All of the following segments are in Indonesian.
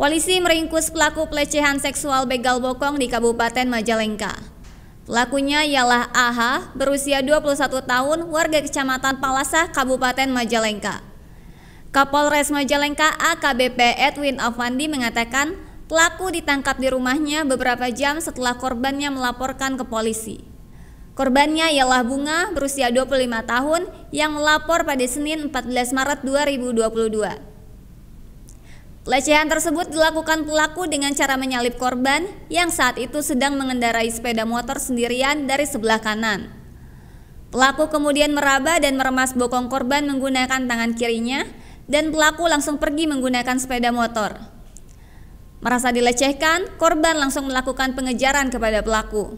Polisi meringkus pelaku pelecehan seksual begal bokong di Kabupaten Majalengka. Pelakunya ialah AH, berusia 21 tahun, warga Kecamatan Palasah, Kabupaten Majalengka. Kapolres Majalengka AKBP Edwin Avandi mengatakan pelaku ditangkap di rumahnya beberapa jam setelah korbannya melaporkan ke polisi. Korbannya ialah Bunga berusia 25 tahun yang melapor pada Senin 14 Maret 2022. Pelecehan tersebut dilakukan pelaku dengan cara menyalip korban yang saat itu sedang mengendarai sepeda motor sendirian dari sebelah kanan. Pelaku kemudian meraba dan meremas bokong korban menggunakan tangan kirinya dan pelaku langsung pergi menggunakan sepeda motor. Merasa dilecehkan, korban langsung melakukan pengejaran kepada pelaku.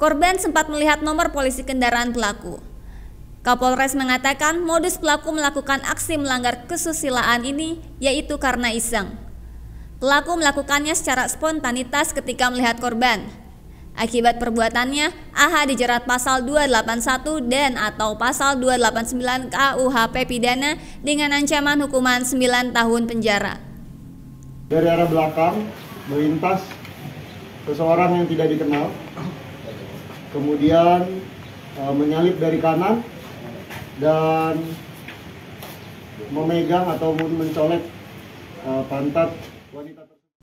Korban sempat melihat nomor polisi kendaraan pelaku. Kapolres mengatakan modus pelaku melakukan aksi melanggar kesusilaan ini yaitu karena iseng. Pelaku melakukannya secara spontanitas ketika melihat korban. Akibat perbuatannya, AH dijerat pasal 281 dan atau pasal 289 KUHP pidana dengan ancaman hukuman 9 tahun penjara. Dari arah belakang melintas seseorang yang tidak dikenal, kemudian e, menyalip dari kanan dan memegang atau uh, eh, pantat wanita